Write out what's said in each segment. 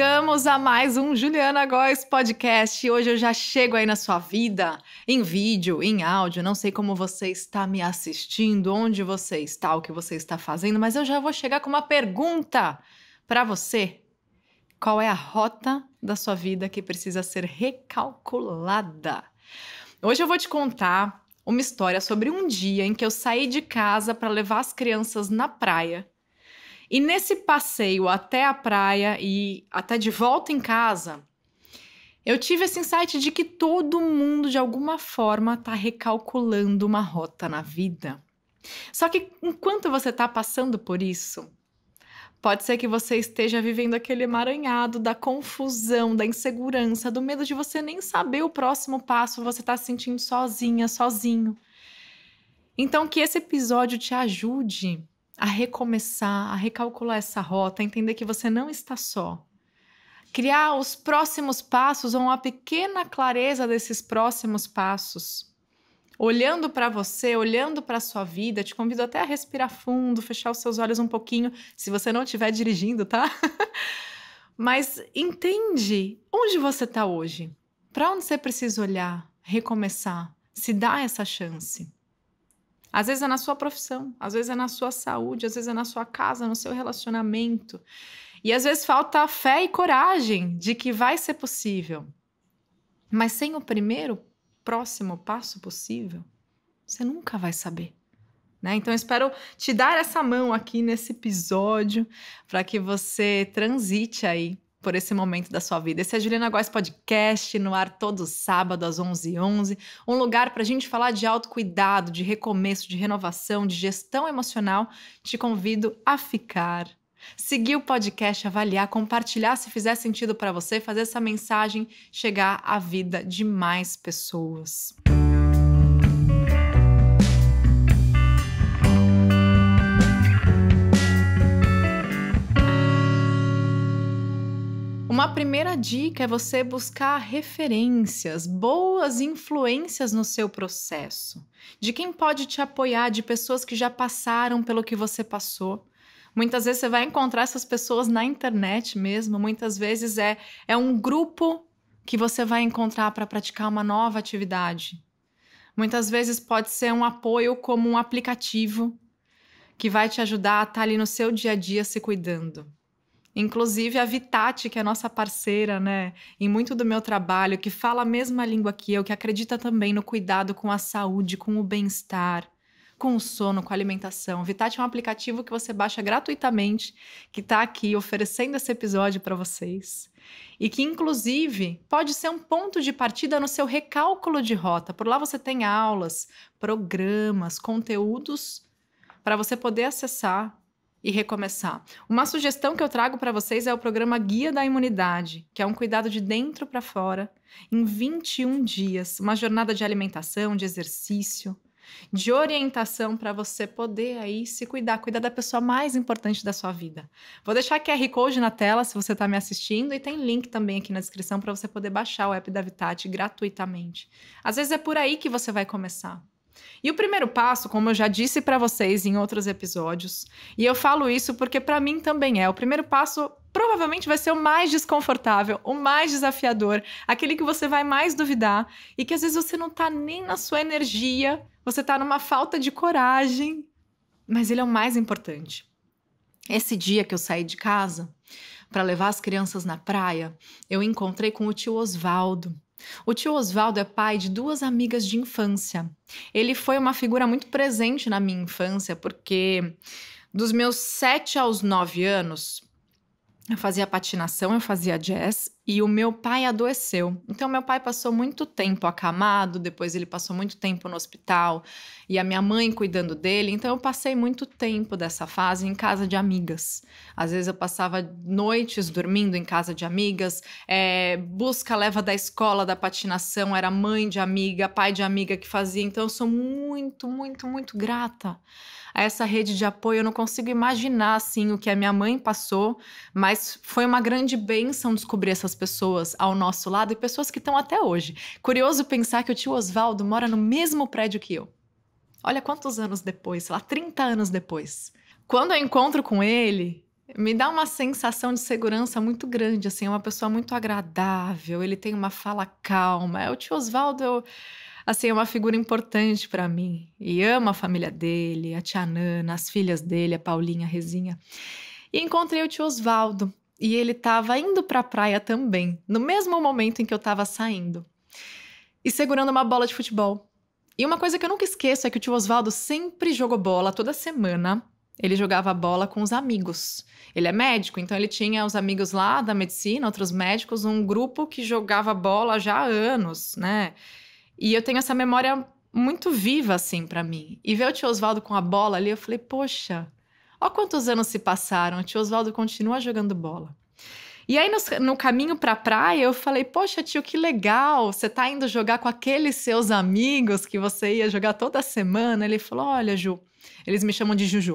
chegamos a mais um Juliana Góes Podcast. hoje eu já chego aí na sua vida, em vídeo, em áudio. Não sei como você está me assistindo, onde você está, o que você está fazendo, mas eu já vou chegar com uma pergunta para você. Qual é a rota da sua vida que precisa ser recalculada? Hoje eu vou te contar uma história sobre um dia em que eu saí de casa para levar as crianças na praia e nesse passeio até a praia e até de volta em casa, eu tive esse insight de que todo mundo, de alguma forma, está recalculando uma rota na vida. Só que enquanto você está passando por isso, pode ser que você esteja vivendo aquele emaranhado da confusão, da insegurança, do medo de você nem saber o próximo passo, você está se sentindo sozinha, sozinho. Então, que esse episódio te ajude a recomeçar, a recalcular essa rota, a entender que você não está só. Criar os próximos passos ou uma pequena clareza desses próximos passos. Olhando para você, olhando para sua vida, te convido até a respirar fundo, fechar os seus olhos um pouquinho, se você não estiver dirigindo, tá? Mas entende onde você está hoje. Para onde você precisa olhar, recomeçar, se dá essa chance. Às vezes é na sua profissão, às vezes é na sua saúde, às vezes é na sua casa, no seu relacionamento. E às vezes falta fé e coragem de que vai ser possível. Mas sem o primeiro próximo passo possível, você nunca vai saber. Né? Então, espero te dar essa mão aqui nesse episódio para que você transite aí por esse momento da sua vida. Esse é a Juliana Góes Podcast, no ar todo sábado às 11h11. Um lugar para a gente falar de autocuidado, de recomeço, de renovação, de gestão emocional. Te convido a ficar. Seguir o podcast, avaliar, compartilhar se fizer sentido para você, fazer essa mensagem chegar à vida de mais pessoas. Música Uma primeira dica é você buscar referências, boas influências no seu processo, de quem pode te apoiar, de pessoas que já passaram pelo que você passou. Muitas vezes você vai encontrar essas pessoas na internet mesmo, muitas vezes é, é um grupo que você vai encontrar para praticar uma nova atividade. Muitas vezes pode ser um apoio como um aplicativo que vai te ajudar a estar tá ali no seu dia a dia se cuidando. Inclusive a Vitati, que é nossa parceira, né, em muito do meu trabalho, que fala a mesma língua que eu, que acredita também no cuidado com a saúde, com o bem-estar, com o sono, com a alimentação. Vitati é um aplicativo que você baixa gratuitamente, que está aqui oferecendo esse episódio para vocês. E que, inclusive, pode ser um ponto de partida no seu recálculo de rota. Por lá você tem aulas, programas, conteúdos para você poder acessar e recomeçar. Uma sugestão que eu trago para vocês é o programa Guia da Imunidade, que é um cuidado de dentro para fora, em 21 dias, uma jornada de alimentação, de exercício, de orientação para você poder aí se cuidar, cuidar da pessoa mais importante da sua vida. Vou deixar aqui QR Code na tela se você está me assistindo e tem link também aqui na descrição para você poder baixar o app da Vitat gratuitamente. Às vezes é por aí que você vai começar. E o primeiro passo, como eu já disse para vocês em outros episódios, e eu falo isso porque para mim também é, o primeiro passo provavelmente vai ser o mais desconfortável, o mais desafiador, aquele que você vai mais duvidar e que às vezes você não está nem na sua energia, você está numa falta de coragem, mas ele é o mais importante. Esse dia que eu saí de casa para levar as crianças na praia, eu encontrei com o tio Osvaldo, o tio Oswaldo é pai de duas amigas de infância. Ele foi uma figura muito presente na minha infância, porque dos meus sete aos nove anos, eu fazia patinação, eu fazia jazz e o meu pai adoeceu. Então, meu pai passou muito tempo acamado, depois ele passou muito tempo no hospital e a minha mãe cuidando dele. Então, eu passei muito tempo dessa fase em casa de amigas. Às vezes, eu passava noites dormindo em casa de amigas, é, busca, leva da escola, da patinação, era mãe de amiga, pai de amiga que fazia. Então, eu sou muito, muito, muito grata a essa rede de apoio. Eu não consigo imaginar assim o que a minha mãe passou, mas foi uma grande bênção descobrir essas pessoas ao nosso lado e pessoas que estão até hoje. Curioso pensar que o tio Oswaldo mora no mesmo prédio que eu. Olha quantos anos depois, sei lá, 30 anos depois. Quando eu encontro com ele, me dá uma sensação de segurança muito grande, assim, é uma pessoa muito agradável, ele tem uma fala calma. É, o tio Oswaldo, eu, assim, é uma figura importante para mim. E ama a família dele, a tia Nana, as filhas dele, a Paulinha, a Rezinha. E encontrei o tio Osvaldo. E ele estava indo para a praia também, no mesmo momento em que eu estava saindo. E segurando uma bola de futebol. E uma coisa que eu nunca esqueço é que o tio Osvaldo sempre jogou bola toda semana. Ele jogava bola com os amigos. Ele é médico, então ele tinha os amigos lá da medicina, outros médicos, um grupo que jogava bola já há anos, né? E eu tenho essa memória muito viva, assim, para mim. E ver o tio Oswaldo com a bola ali, eu falei, poxa, olha quantos anos se passaram, o tio Oswaldo continua jogando bola. E aí, no, no caminho pra praia, eu falei, poxa, tio, que legal, você tá indo jogar com aqueles seus amigos que você ia jogar toda semana. Ele falou, olha, Ju, eles me chamam de Juju.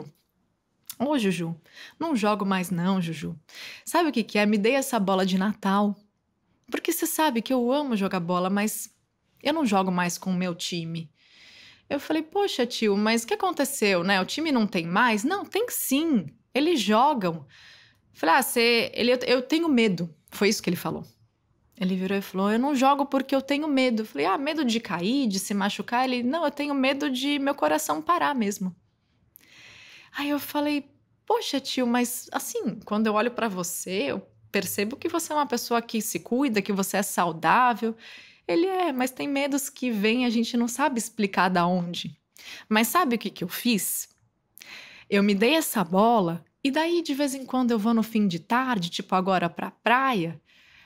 Ô, oh, Juju, não jogo mais não, Juju. Sabe o que que é? Me dei essa bola de Natal. Porque você sabe que eu amo jogar bola, mas eu não jogo mais com o meu time. Eu falei, poxa, tio, mas o que aconteceu, né? O time não tem mais? Não, tem sim. Eles jogam. Falei, ah, você, ele, eu tenho medo. Foi isso que ele falou. Ele virou e falou: Eu não jogo porque eu tenho medo. Eu falei: Ah, medo de cair, de se machucar? Ele: Não, eu tenho medo de meu coração parar mesmo. Aí eu falei: Poxa, tio, mas assim, quando eu olho para você, eu percebo que você é uma pessoa que se cuida, que você é saudável. Ele é, mas tem medos que vêm a gente não sabe explicar da onde. Mas sabe o que, que eu fiz? Eu me dei essa bola e daí de vez em quando eu vou no fim de tarde, tipo agora para a praia,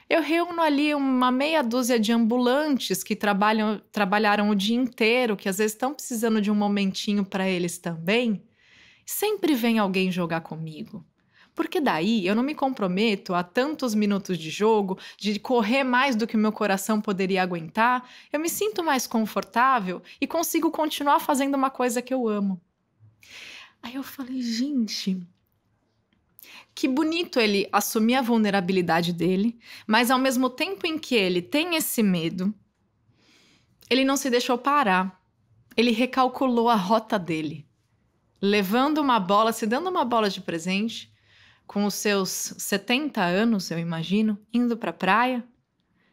eu reúno ali uma meia dúzia de ambulantes que trabalham, trabalharam o dia inteiro, que às vezes estão precisando de um momentinho para eles também. Sempre vem alguém jogar comigo. Porque daí eu não me comprometo a tantos minutos de jogo, de correr mais do que o meu coração poderia aguentar, eu me sinto mais confortável e consigo continuar fazendo uma coisa que eu amo. Aí eu falei, gente, que bonito ele assumir a vulnerabilidade dele, mas ao mesmo tempo em que ele tem esse medo, ele não se deixou parar. Ele recalculou a rota dele, levando uma bola, se dando uma bola de presente com os seus 70 anos, eu imagino, indo para a praia,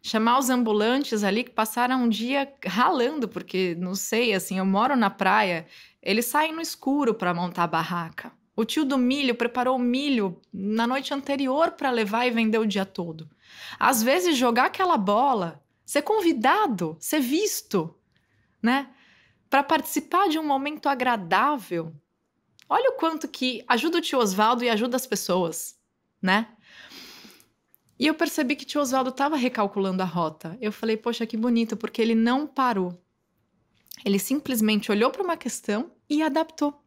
chamar os ambulantes ali que passaram um dia ralando, porque não sei, assim, eu moro na praia, eles saem no escuro para montar a barraca. O tio do milho preparou o milho na noite anterior para levar e vender o dia todo. Às vezes, jogar aquela bola, ser convidado, ser visto, né? Para participar de um momento agradável Olha o quanto que ajuda o tio Oswaldo e ajuda as pessoas, né? E eu percebi que o tio Oswaldo estava recalculando a rota. Eu falei, poxa, que bonito, porque ele não parou. Ele simplesmente olhou para uma questão e adaptou.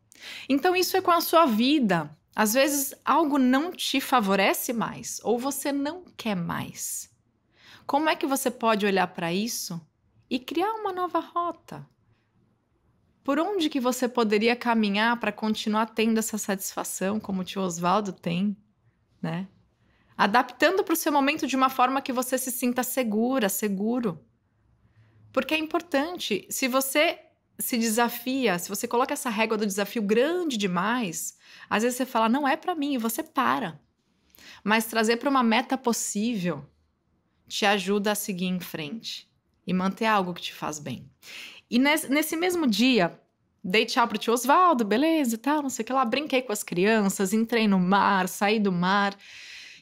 Então, isso é com a sua vida. Às vezes, algo não te favorece mais ou você não quer mais. Como é que você pode olhar para isso e criar uma nova rota? por onde que você poderia caminhar para continuar tendo essa satisfação, como o tio Oswaldo tem, né? Adaptando para o seu momento de uma forma que você se sinta segura, seguro. Porque é importante, se você se desafia, se você coloca essa régua do desafio grande demais, às vezes você fala, não é para mim, e você para. Mas trazer para uma meta possível te ajuda a seguir em frente e manter algo que te faz bem. E nesse, nesse mesmo dia, dei tchau pro tio Osvaldo, beleza e tal, não sei o que lá. Brinquei com as crianças, entrei no mar, saí do mar.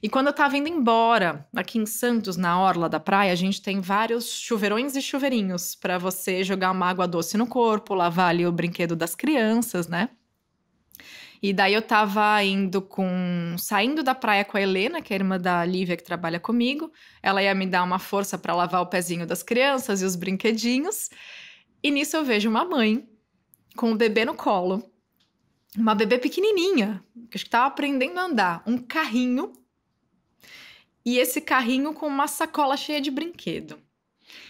E quando eu tava indo embora, aqui em Santos, na orla da praia, a gente tem vários chuveirões e chuveirinhos para você jogar uma água doce no corpo, lavar ali o brinquedo das crianças, né? E daí eu tava indo com. saindo da praia com a Helena, que é a irmã da Lívia que trabalha comigo. Ela ia me dar uma força para lavar o pezinho das crianças e os brinquedinhos. E nisso eu vejo uma mãe com o um bebê no colo, uma bebê pequenininha, que acho que estava aprendendo a andar, um carrinho, e esse carrinho com uma sacola cheia de brinquedo.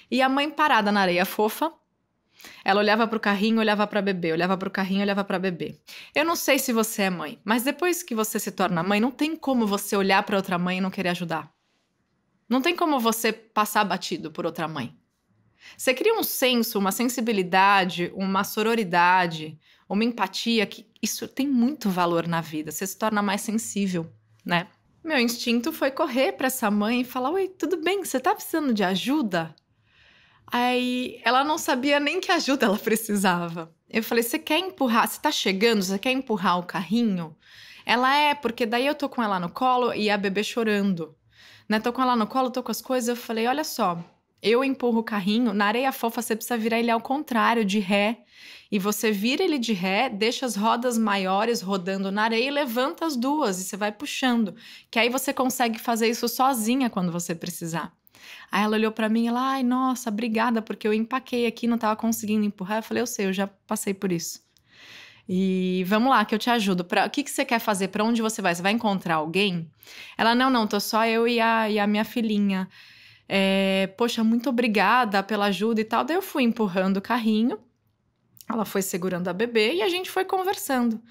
E a mãe parada na areia fofa. Ela olhava para o carrinho, olhava para bebê, olhava para o carrinho, olhava para bebê. Eu não sei se você é mãe, mas depois que você se torna mãe, não tem como você olhar para outra mãe e não querer ajudar. Não tem como você passar batido por outra mãe. Você cria um senso, uma sensibilidade, uma sororidade, uma empatia que isso tem muito valor na vida. Você se torna mais sensível, né? Meu instinto foi correr para essa mãe e falar: "Oi, tudo bem? Você tá precisando de ajuda?" Aí ela não sabia nem que ajuda ela precisava. Eu falei: "Você quer empurrar? Você tá chegando? Você quer empurrar o carrinho?" Ela é, porque daí eu tô com ela no colo e a bebê chorando. Né? Tô com ela no colo, tô com as coisas, eu falei: "Olha só, eu empurro o carrinho, na areia fofa você precisa virar ele ao contrário, de ré. E você vira ele de ré, deixa as rodas maiores rodando na areia e levanta as duas e você vai puxando. Que aí você consegue fazer isso sozinha quando você precisar. Aí ela olhou para mim e lá, ai, nossa, obrigada, porque eu empaquei aqui, não tava conseguindo empurrar. Eu falei, eu sei, eu já passei por isso. E vamos lá, que eu te ajudo. Pra, o que, que você quer fazer? Para onde você vai? Você vai encontrar alguém? Ela, não, não, tô só eu e a, e a minha filhinha é, poxa, muito obrigada pela ajuda e tal. Daí eu fui empurrando o carrinho, ela foi segurando a bebê e a gente foi conversando.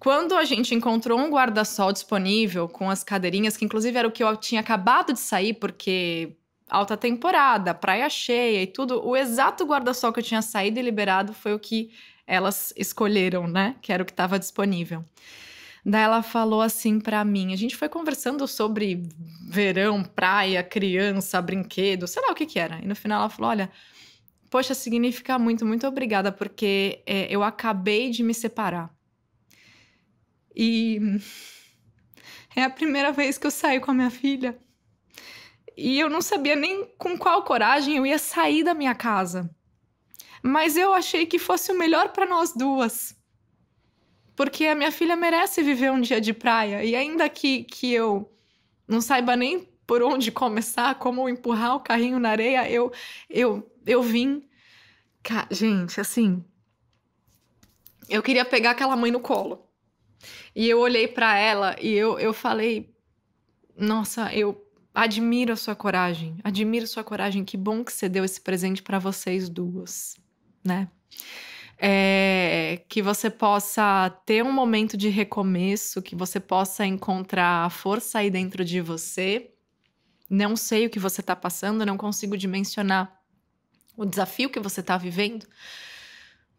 Quando a gente encontrou um guarda-sol disponível com as cadeirinhas, que inclusive era o que eu tinha acabado de sair, porque alta temporada, praia cheia e tudo, o exato guarda-sol que eu tinha saído e liberado foi o que elas escolheram, né? Que era o que estava disponível. Daí ela falou assim para mim: a gente foi conversando sobre verão, praia, criança, brinquedo, sei lá o que que era. E no final ela falou: olha, poxa, significa muito, muito obrigada, porque é, eu acabei de me separar. E é a primeira vez que eu saio com a minha filha. E eu não sabia nem com qual coragem eu ia sair da minha casa. Mas eu achei que fosse o melhor para nós duas. Porque a minha filha merece viver um dia de praia. E ainda que, que eu não saiba nem por onde começar, como empurrar o carrinho na areia, eu, eu, eu vim. Gente, assim. Eu queria pegar aquela mãe no colo. E eu olhei para ela e eu, eu falei: Nossa, eu admiro a sua coragem, admiro a sua coragem. Que bom que você deu esse presente para vocês duas, né? É, que você possa ter um momento de recomeço, que você possa encontrar força aí dentro de você. Não sei o que você está passando, não consigo dimensionar o desafio que você está vivendo,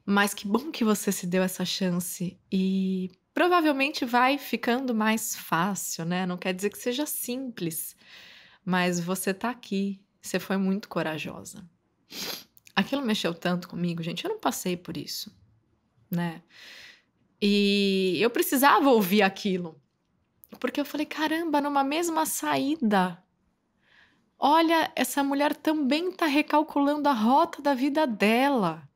mas que bom que você se deu essa chance e provavelmente vai ficando mais fácil, né? Não quer dizer que seja simples, mas você está aqui, você foi muito corajosa aquilo mexeu tanto comigo, gente. Eu não passei por isso, né? E eu precisava ouvir aquilo. Porque eu falei, caramba, numa mesma saída, olha, essa mulher também está recalculando a rota da vida dela.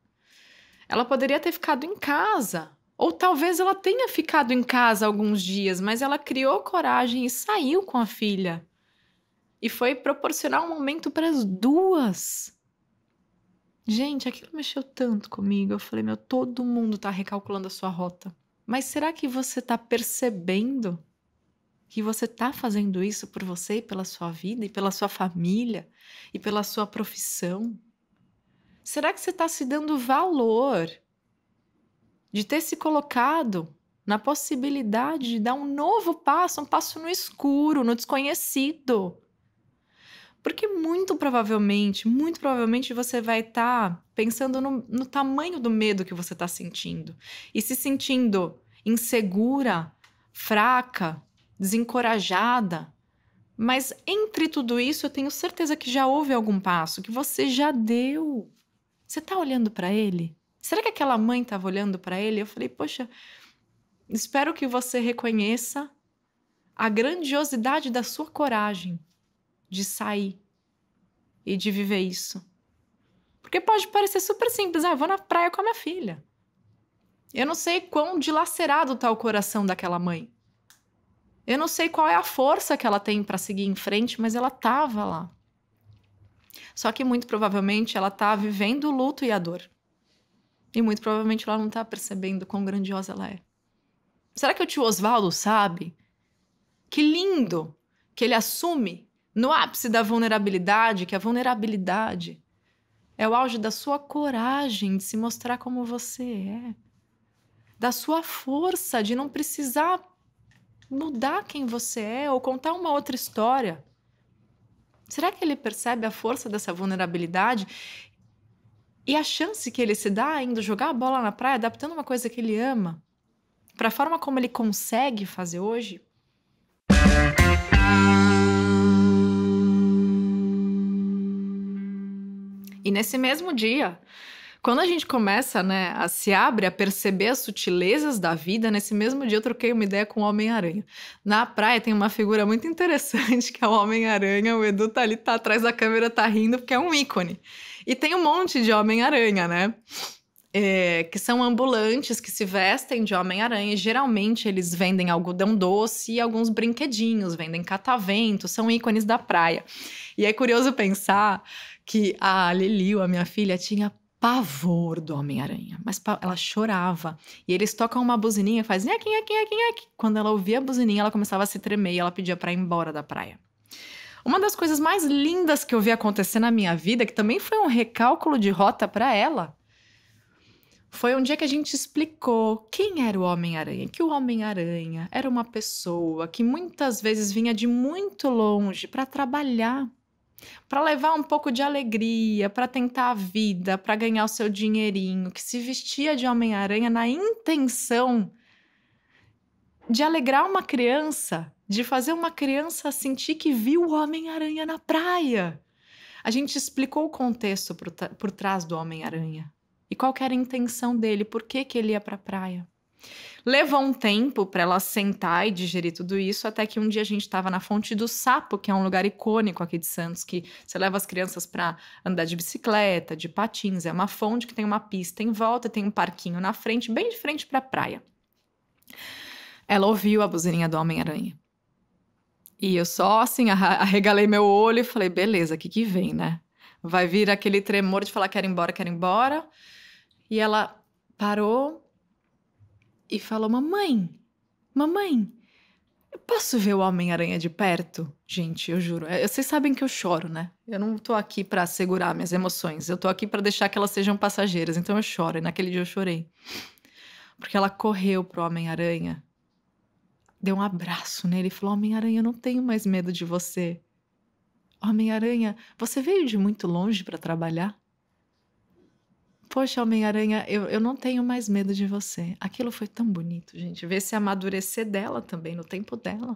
Ela poderia ter ficado em casa, ou talvez ela tenha ficado em casa alguns dias, mas ela criou coragem e saiu com a filha. E foi proporcionar um momento para as duas. Gente, aquilo mexeu tanto comigo. Eu falei, meu, todo mundo está recalculando a sua rota. Mas será que você está percebendo que você está fazendo isso por você e pela sua vida e pela sua família e pela sua profissão? Será que você está se dando valor de ter se colocado na possibilidade de dar um novo passo, um passo no escuro, no desconhecido? Porque muito provavelmente, muito provavelmente você vai estar tá pensando no, no tamanho do medo que você está sentindo. E se sentindo insegura, fraca, desencorajada. Mas entre tudo isso, eu tenho certeza que já houve algum passo que você já deu. Você está olhando para ele? Será que aquela mãe estava olhando para ele? Eu falei, poxa, espero que você reconheça a grandiosidade da sua coragem de sair e de viver isso. Porque pode parecer super simples, ah, vou na praia com a minha filha. Eu não sei quão dilacerado está o coração daquela mãe. Eu não sei qual é a força que ela tem para seguir em frente, mas ela estava lá. Só que muito provavelmente ela está vivendo o luto e a dor. E muito provavelmente ela não está percebendo quão grandiosa ela é. Será que o tio Oswaldo sabe? Que lindo que ele assume no ápice da vulnerabilidade, que a vulnerabilidade é o auge da sua coragem de se mostrar como você é, da sua força de não precisar mudar quem você é ou contar uma outra história. Será que ele percebe a força dessa vulnerabilidade e a chance que ele se dá indo jogar a bola na praia, adaptando uma coisa que ele ama para a forma como ele consegue fazer hoje? E nesse mesmo dia, quando a gente começa, né, a se abre a perceber as sutilezas da vida, nesse mesmo dia eu troquei uma ideia com o Homem-Aranha. Na praia tem uma figura muito interessante que é o Homem-Aranha. O Edu tá ali, tá atrás da câmera, tá rindo, porque é um ícone. E tem um monte de Homem-Aranha, né? é, que são ambulantes que se vestem de Homem-Aranha. Geralmente eles vendem algodão doce e alguns brinquedinhos, vendem catavento, são ícones da praia. E é curioso pensar que a Liliu, a minha filha, tinha pavor do Homem-Aranha, mas ela chorava. E eles tocam uma buzininha e fazem aqui, aqui, aqui, aqui. Quando ela ouvia a buzininha, ela começava a se tremer e ela pedia para ir embora da praia. Uma das coisas mais lindas que eu vi acontecer na minha vida, que também foi um recálculo de rota para ela, foi um dia que a gente explicou quem era o Homem-Aranha, que o Homem-Aranha era uma pessoa que muitas vezes vinha de muito longe para trabalhar, para levar um pouco de alegria, para tentar a vida, para ganhar o seu dinheirinho, que se vestia de Homem-Aranha na intenção de alegrar uma criança, de fazer uma criança sentir que viu o Homem-Aranha na praia. A gente explicou o contexto por, por trás do Homem-Aranha e qual era a intenção dele, por que, que ele ia para a praia. Levou um tempo para ela sentar e digerir tudo isso, até que um dia a gente estava na Fonte do Sapo, que é um lugar icônico aqui de Santos, que você leva as crianças para andar de bicicleta, de patins. É uma fonte que tem uma pista em volta, tem um parquinho na frente, bem de frente para a praia. Ela ouviu a buzininha do Homem-Aranha. E eu só assim arregalei meu olho e falei: beleza, o que, que vem, né? Vai vir aquele tremor de falar: quero ir embora, quero ir embora e ela parou e falou: Mamãe, mamãe, eu posso ver o Homem-Aranha de perto? Gente, eu juro. É, vocês sabem que eu choro, né? Eu não tô aqui para segurar minhas emoções. Eu tô aqui para deixar que elas sejam passageiras. Então eu choro. E naquele dia eu chorei. Porque ela correu pro Homem-Aranha, deu um abraço nele e falou: Homem-Aranha, eu não tenho mais medo de você. Homem-Aranha, você veio de muito longe para trabalhar? Poxa, Homem-Aranha, eu, eu não tenho mais medo de você. Aquilo foi tão bonito, gente. Ver se amadurecer dela também, no tempo dela.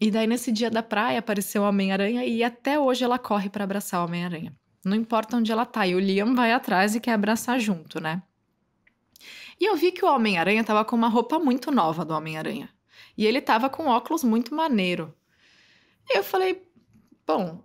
E daí, nesse dia da praia, apareceu o Homem-Aranha e até hoje ela corre para abraçar o Homem-Aranha. Não importa onde ela tá. E o Liam vai atrás e quer abraçar junto, né? E eu vi que o Homem-Aranha tava com uma roupa muito nova do Homem-Aranha. E ele tava com óculos muito maneiro. E eu falei, bom,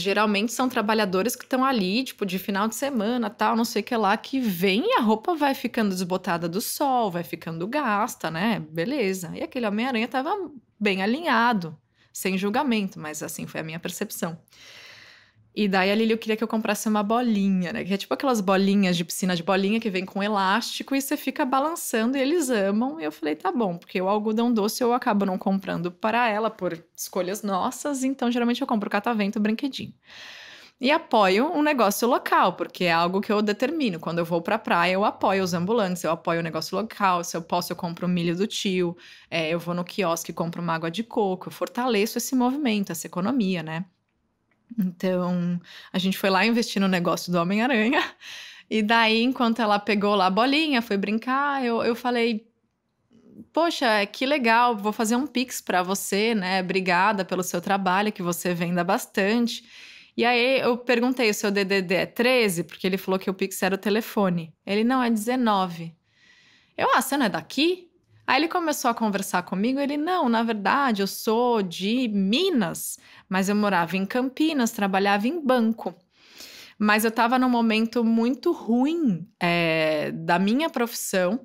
geralmente são trabalhadores que estão ali, tipo, de final de semana, tal, não sei o que lá, que vem e a roupa vai ficando desbotada do sol, vai ficando gasta, né? Beleza. E aquele Homem-Aranha tava bem alinhado, sem julgamento, mas assim foi a minha percepção. E daí a Lili queria que eu comprasse uma bolinha, né? Que é tipo aquelas bolinhas de piscina de bolinha que vem com elástico e você fica balançando e eles amam. E eu falei, tá bom, porque o algodão doce eu acabo não comprando para ela por escolhas nossas, então geralmente eu compro catavento, brinquedinho. E apoio um negócio local, porque é algo que eu determino. Quando eu vou a praia, eu apoio os ambulantes, eu apoio o negócio local. Se eu posso, eu compro o milho do tio, é, eu vou no quiosque, compro uma água de coco. Eu fortaleço esse movimento, essa economia, né? Então, a gente foi lá investir no negócio do Homem-Aranha. E daí, enquanto ela pegou lá a bolinha, foi brincar, eu, eu falei: Poxa, que legal, vou fazer um pix para você, né? Obrigada pelo seu trabalho, que você venda bastante. E aí eu perguntei: o seu DDD é 13? Porque ele falou que o pix era o telefone. Ele: Não, é 19. Eu: Ah, você não é daqui? Aí ele começou a conversar comigo. Ele, não, na verdade, eu sou de Minas, mas eu morava em Campinas, trabalhava em banco. Mas eu estava num momento muito ruim é, da minha profissão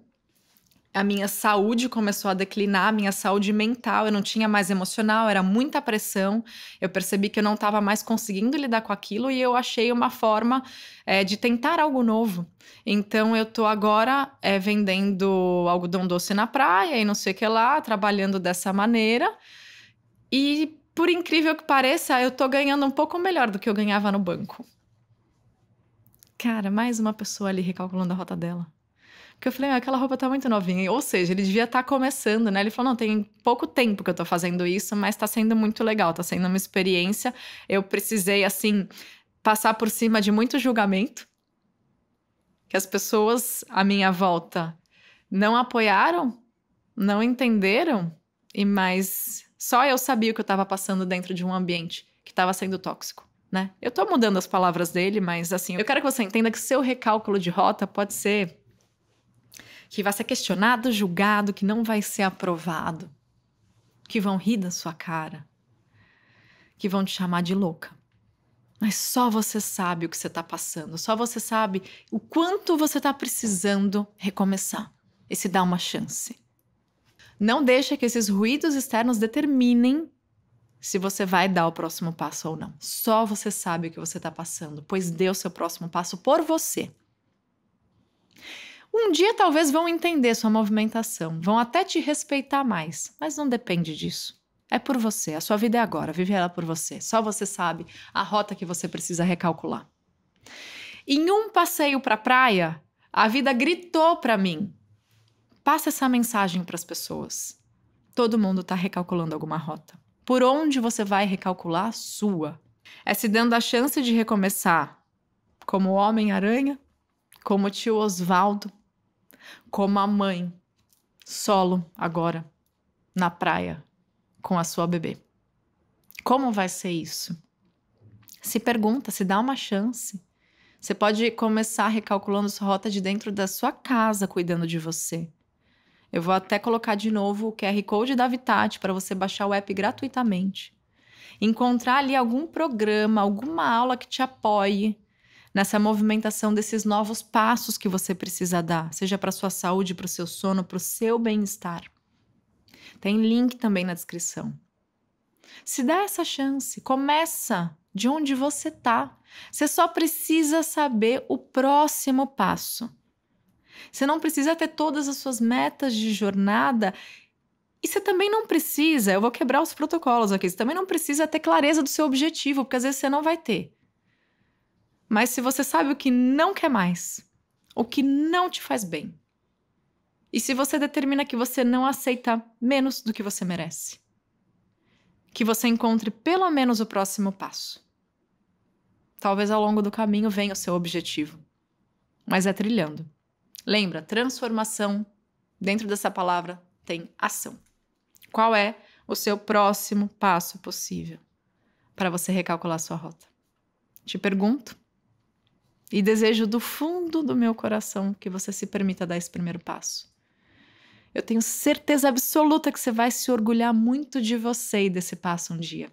a minha saúde começou a declinar, a minha saúde mental, eu não tinha mais emocional, era muita pressão. Eu percebi que eu não estava mais conseguindo lidar com aquilo e eu achei uma forma é, de tentar algo novo. Então eu tô agora é, vendendo algodão doce na praia e não sei o que lá, trabalhando dessa maneira. E por incrível que pareça, eu tô ganhando um pouco melhor do que eu ganhava no banco. Cara, mais uma pessoa ali recalculando a rota dela. Porque eu falei, ah, aquela roupa tá muito novinha. Ou seja, ele devia estar tá começando, né? Ele falou, não, tem pouco tempo que eu tô fazendo isso, mas tá sendo muito legal, tá sendo uma experiência. Eu precisei, assim, passar por cima de muito julgamento. Que as pessoas à minha volta não apoiaram, não entenderam, e mais só eu sabia o que eu estava passando dentro de um ambiente que estava sendo tóxico. Né? Eu tô mudando as palavras dele, mas assim, eu quero que você entenda que seu recálculo de rota pode ser que vai ser questionado, julgado, que não vai ser aprovado, que vão rir da sua cara, que vão te chamar de louca. Mas só você sabe o que você está passando, só você sabe o quanto você está precisando recomeçar e se dar uma chance. Não deixa que esses ruídos externos determinem se você vai dar o próximo passo ou não. Só você sabe o que você está passando, pois dê o seu próximo passo por você. Um dia talvez vão entender sua movimentação, vão até te respeitar mais, mas não depende disso. É por você, a sua vida é agora, vive ela por você. Só você sabe a rota que você precisa recalcular. Em um passeio para a praia, a vida gritou para mim: passa essa mensagem para as pessoas. Todo mundo está recalculando alguma rota. Por onde você vai recalcular a sua? É se dando a chance de recomeçar como Homem-Aranha, como tio Osvaldo, como a mãe, solo, agora, na praia, com a sua bebê. Como vai ser isso? Se pergunta, se dá uma chance. Você pode começar recalculando sua rota de dentro da sua casa, cuidando de você. Eu vou até colocar de novo o QR Code da Vitat para você baixar o app gratuitamente. Encontrar ali algum programa, alguma aula que te apoie, nessa movimentação desses novos passos que você precisa dar, seja para sua saúde, para o seu sono, para o seu bem-estar. Tem link também na descrição. Se dá essa chance, começa de onde você tá. Você só precisa saber o próximo passo. Você não precisa ter todas as suas metas de jornada e você também não precisa, eu vou quebrar os protocolos aqui, você também não precisa ter clareza do seu objetivo, porque às vezes você não vai ter. Mas se você sabe o que não quer mais, o que não te faz bem, e se você determina que você não aceita menos do que você merece, que você encontre pelo menos o próximo passo. Talvez ao longo do caminho venha o seu objetivo, mas é trilhando. Lembra, transformação, dentro dessa palavra tem ação. Qual é o seu próximo passo possível para você recalcular sua rota? Te pergunto e desejo do fundo do meu coração que você se permita dar esse primeiro passo. Eu tenho certeza absoluta que você vai se orgulhar muito de você e desse passo um dia.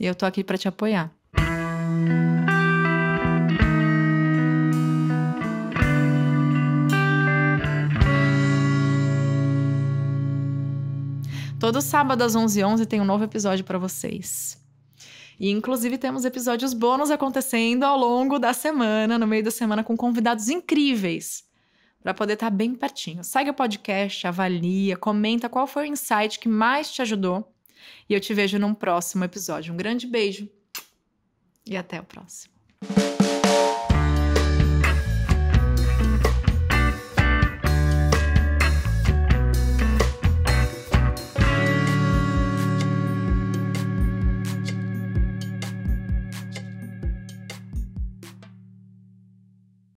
E eu tô aqui para te apoiar. Todo sábado às 11h11 tem um novo episódio para vocês. E inclusive temos episódios bônus acontecendo ao longo da semana, no meio da semana, com convidados incríveis. Para poder estar tá bem pertinho. Segue o podcast, avalia, comenta qual foi o insight que mais te ajudou. E eu te vejo num próximo episódio. Um grande beijo e até o próximo.